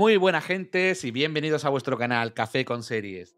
Muy buena gente y bienvenidos a vuestro canal Café con Series.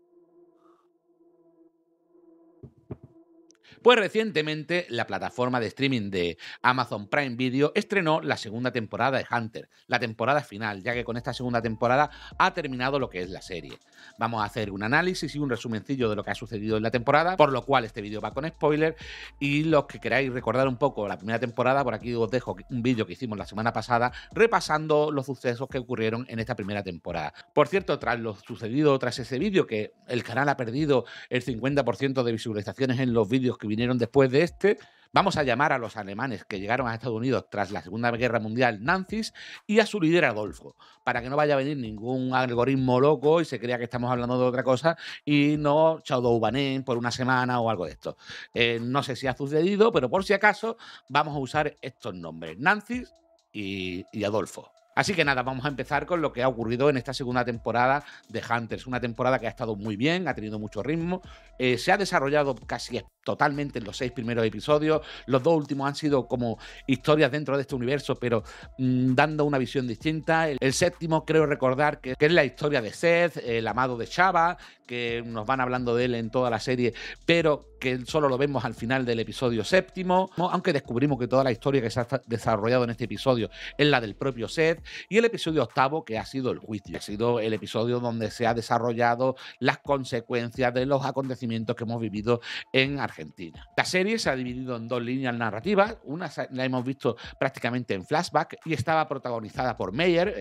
Pues recientemente la plataforma de streaming de Amazon Prime Video estrenó la segunda temporada de Hunter, la temporada final, ya que con esta segunda temporada ha terminado lo que es la serie. Vamos a hacer un análisis y un resumencillo de lo que ha sucedido en la temporada, por lo cual este vídeo va con spoiler y los que queráis recordar un poco la primera temporada, por aquí os dejo un vídeo que hicimos la semana pasada repasando los sucesos que ocurrieron en esta primera temporada. Por cierto, tras lo sucedido tras ese vídeo, que el canal ha perdido el 50% de visualizaciones en los vídeos que vinieron después de este, Vamos a llamar a los alemanes que llegaron a Estados Unidos tras la Segunda Guerra Mundial nazis y a su líder Adolfo, para que no vaya a venir ningún algoritmo loco y se crea que estamos hablando de otra cosa y no Chaudoubanen por una semana o algo de esto. Eh, no sé si ha sucedido, pero por si acaso vamos a usar estos nombres, nazis y, Adolfo. Así que nada, vamos a empezar con lo que ha ocurrido en esta segunda temporada de Hunters. Una temporada que ha estado muy bien, ha tenido mucho ritmo, eh, se ha desarrollado casi totalmente en los seis primeros episodios. Los dos últimos han sido como historias dentro de este universo, pero mm, dando una visión distinta. El, séptimo creo recordar que, es la historia de Seth, el amado de Chava, que nos van hablando de él en toda la serie, pero que solo lo vemos al final del episodio séptimo, aunque descubrimos que toda la historia que se ha desarrollado en este episodio es la del propio Seth, y el episodio octavo, que ha sido el juicio, ha sido el episodio donde se ha desarrollado las consecuencias de los acontecimientos que hemos vivido en Argentina. La serie se ha dividido en dos líneas narrativas. Una la hemos visto prácticamente en flashback y estaba protagonizada por Meyer,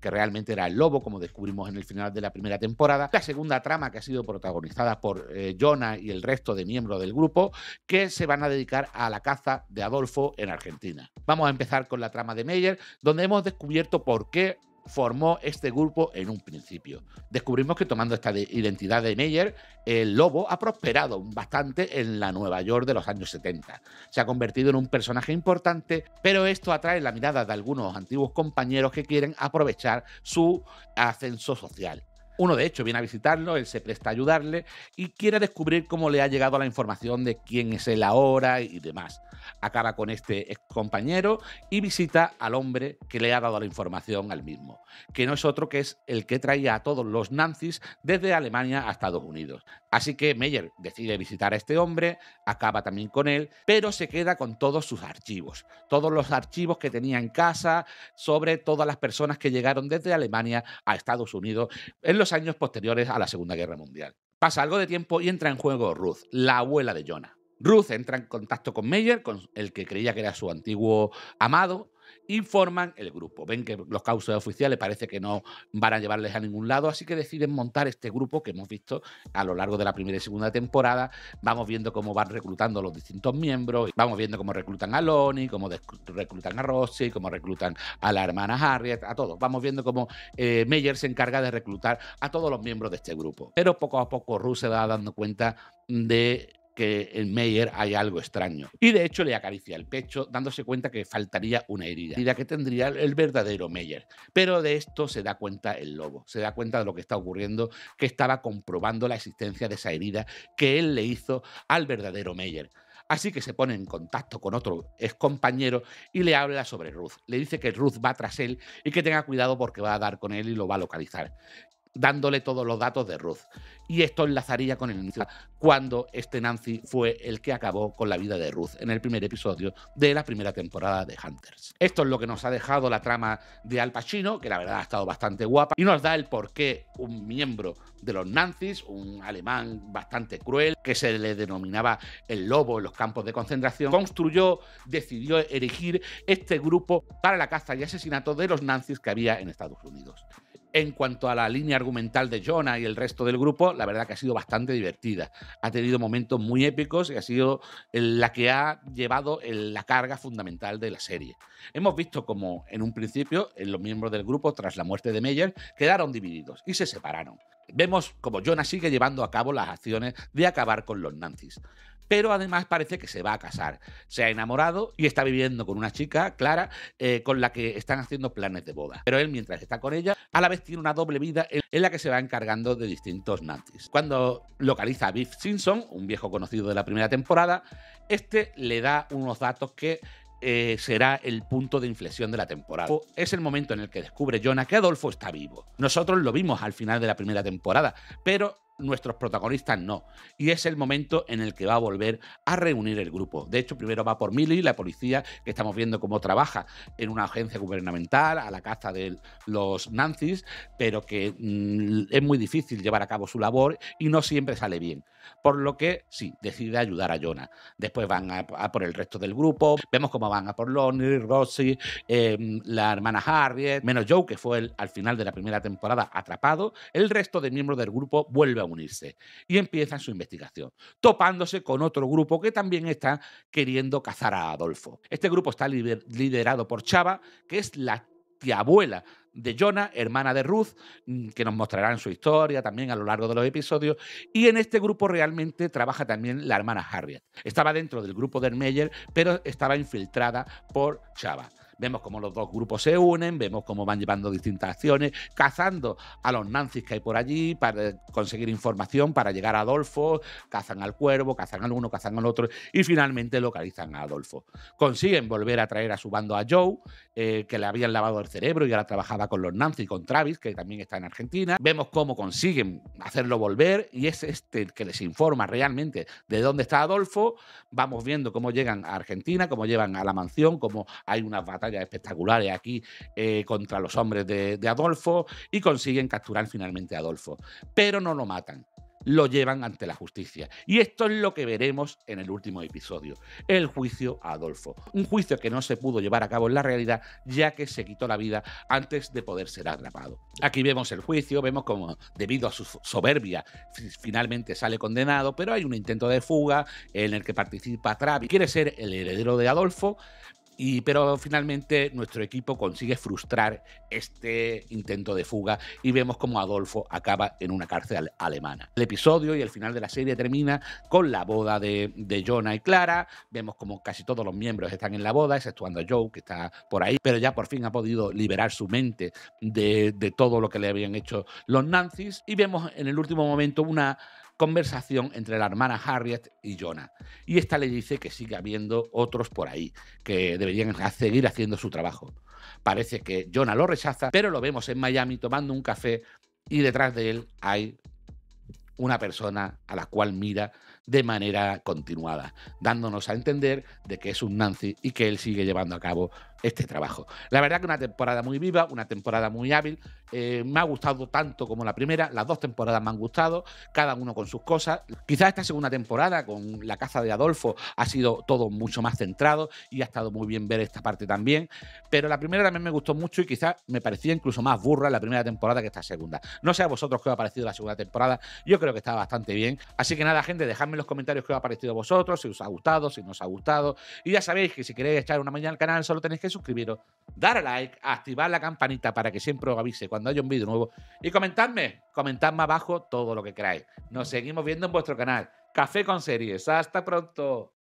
que realmente era el lobo, como descubrimos en el final de la primera temporada. La segunda trama que ha sido protagonizada por eh, Jonah y el resto de miembros del grupo, que se van a dedicar a la caza de Adolfo en Argentina. Vamos a empezar con la trama de Meyer, donde hemos descubierto por qué formó este grupo en un principio. Descubrimos que tomando esta identidad de Meyer, el lobo ha prosperado bastante en la Nueva York de los años 70. Se ha convertido en un personaje importante, pero esto atrae la mirada de algunos antiguos compañeros que quieren aprovechar su ascenso social. Uno, de hecho, viene a visitarlo, él se presta a ayudarle y quiere descubrir cómo le ha llegado la información de quién es él ahora y demás. Acaba con este ex compañero y visita al hombre que le ha dado la información al mismo, que no es otro que es el que traía a todos los nazis desde Alemania a Estados Unidos, Así que Meyer decide visitar a este hombre, acaba también con él, pero se queda con todos sus archivos, todos los archivos que tenía en casa sobre todas las personas que llegaron desde Alemania a Estados Unidos en los años posteriores a la Segunda Guerra Mundial. Pasa algo de tiempo y entra en juego Ruth, la abuela de Jonah. Ruth entra en contacto con Meyer, con el que creía que era su antiguo amado, Informan el grupo, ven que los causos oficiales parece que no van a llevarles a ningún lado, así que deciden montar este grupo que hemos visto a lo largo de la primera y segunda temporada. Vamos viendo cómo van reclutando los distintos miembros, vamos viendo cómo reclutan a Loni cómo reclutan a Rossi, cómo reclutan a la hermana Harriet, a todos. Vamos viendo cómo eh, Meyer se encarga de reclutar a todos los miembros de este grupo. Pero poco a poco Ruth se va dando cuenta de que en Meyer hay algo extraño. Y de hecho le acaricia el pecho, dándose cuenta que faltaría una herida, herida que tendría el verdadero Meyer. Pero de esto se da cuenta el lobo, se da cuenta de lo que está ocurriendo, que estaba comprobando la existencia de esa herida que él le hizo al verdadero Meyer. Así que se pone en contacto con otro ex compañero y le habla sobre Ruth. Le dice que Ruth va tras él y que tenga cuidado porque va a dar con él y lo va a localizar dándole todos los datos de Ruth. Y esto enlazaría con el inicio, cuando este Nancy fue el que acabó con la vida de Ruth en el primer episodio de la primera temporada de Hunters. Esto es lo que nos ha dejado la trama de Al Pacino, que la verdad ha estado bastante guapa, y nos da el por qué un miembro de los Nazis, un alemán bastante cruel, que se le denominaba el lobo en los campos de concentración, construyó, decidió erigir este grupo para la caza y asesinato de los Nazis que había en Estados Unidos en cuanto a la línea argumental de Jonah y el resto del grupo, la verdad que ha sido bastante divertida. Ha tenido momentos muy épicos y ha sido eh, la que ha llevado eh, la carga fundamental de la serie. Hemos visto como en un principio eh, los miembros del grupo, tras la muerte de Meyer, quedaron divididos y se separaron. Vemos como Jonah sigue llevando a cabo las acciones de acabar con los nazis. Pero además parece que se va a casar. Se ha enamorado y está viviendo con una chica, Clara, con la que están haciendo planes de boda. Pero él, mientras está con ella, a la vez tiene una doble vida en la que se va encargando de distintos nazis. Cuando localiza a Biff Simpson, un viejo conocido de la primera temporada, este le da unos datos que eh, será el punto de inflexión de la temporada. Es el momento en el que descubre Jonah que Adolfo está vivo. Nosotros lo vimos al final de la primera temporada, pero nuestros protagonistas no. Y es el momento en el que va a volver a reunir el grupo. De hecho, primero va por Millie, la policía, que estamos viendo cómo trabaja en una agencia gubernamental, a la caza de los nazis, pero que mm, es muy difícil llevar a cabo su labor y no siempre sale bien. Por lo que sí, decide ayudar a Jonah. Después van a, por el resto del grupo, vemos cómo van a por Lonnie, Rossi, em, la hermana Harriet, menos Joe, que fue al final de la primera temporada atrapado. El resto de miembros del grupo vuelve a unirse y empiezan su investigación, topándose con otro grupo que también está queriendo cazar a Adolfo. Este grupo está liderado por Chava, que es la tía abuela de Jonah, hermana de Ruth, mm, que nos mostrarán su historia también a lo largo de los episodios. Y en este grupo realmente trabaja también la hermana Harriet. Estaba dentro del grupo de Meyer, pero estaba infiltrada por Chava. Vemos cómo los dos grupos se unen, vemos cómo van llevando distintas acciones, cazando a los nazis que hay por allí para conseguir información, para llegar a Adolfo, cazan al cuervo, cazan al uno, cazan al otro y finalmente localizan a Adolfo. Consiguen volver a traer a su bando a Joe, eh, que le habían lavado el cerebro y ahora trabajaba con los Nancy, con Travis, que también está en Argentina. Vemos cómo consiguen hacerlo volver y es este el que les informa realmente de dónde está Adolfo. Vamos viendo cómo llegan a Argentina, cómo llevan a la mansión, cómo hay unas batallas espectaculares aquí eh, contra los hombres de, Adolfo y consiguen capturar finalmente a Adolfo. Pero no lo matan, lo llevan ante la justicia. Y esto es lo que veremos en el último episodio, el juicio a Adolfo. Un juicio que no se pudo llevar a cabo en la realidad, ya que se quitó la vida antes de poder ser atrapado. Aquí vemos el juicio, vemos como debido a su soberbia finalmente sale condenado, pero hay un intento de fuga en el que participa Travi, Quiere ser el heredero de Adolfo, y, pero finalmente nuestro equipo consigue frustrar este intento de fuga y vemos como Adolfo acaba en una cárcel alemana. El episodio y el final de la serie termina con la boda de, de Jonah y Clara. Vemos como casi todos los miembros están en la boda, exceptuando a Joe, que está por ahí, pero ya por fin ha podido liberar su mente de, de todo lo que le habían hecho los nazis. Y vemos en el último momento una conversación entre la hermana Harriet y Jonah. Y esta le dice que sigue habiendo otros por ahí, que deberían seguir haciendo su trabajo. Parece que Jonah lo rechaza, pero lo vemos en Miami tomando un café y detrás de él hay una persona a la cual mira de manera continuada, dándonos a entender de que es un Nancy y que él sigue llevando a cabo este trabajo. La verdad que una temporada muy viva, una temporada muy hábil. Eh, me ha gustado tanto como la primera. Las dos temporadas me han gustado, cada uno con sus cosas. Quizás esta segunda temporada con la caza de Adolfo ha sido todo mucho más centrado y ha estado muy bien ver esta parte también. Pero la primera también me gustó mucho y quizás me parecía incluso más burra la primera temporada que esta segunda. No sé a vosotros qué os ha parecido la segunda temporada. Yo creo que está bastante bien. Así que nada, gente, dejadme en los comentarios qué os ha parecido a vosotros, si os ha gustado, si no os ha gustado. Y ya sabéis que si queréis echar una mañana al canal, solo tenéis que suscribiros, dar a like, activar la campanita para que siempre os avise cuando haya un vídeo nuevo y comentadme, comentadme abajo todo lo que queráis. Nos seguimos viendo en vuestro canal. Café con series. Hasta pronto.